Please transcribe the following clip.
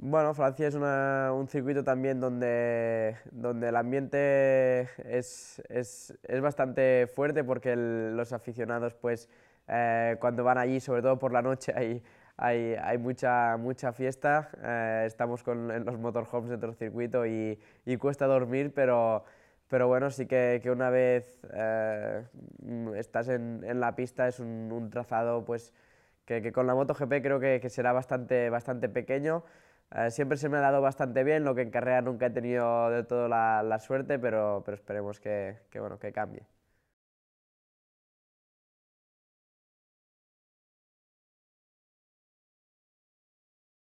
Bueno, Francia es un circuito también donde, el ambiente es, bastante fuerte porque los aficionados pues eh, cuando van allí, sobre todo por la noche, hay, mucha, mucha fiesta. Eh, estamos con, en los motorhomes dentro del circuito y, cuesta dormir, pero, bueno, sí que, una vez eh, estás en, la pista es un, trazado pues que, con la MotoGP creo que, que será bastante, bastante pequeño. Eh, siempre se me ha dado bastante bien, lo que en carrera nunca he tenido de todo la, suerte, pero, pero esperemos que, bueno, que cambie.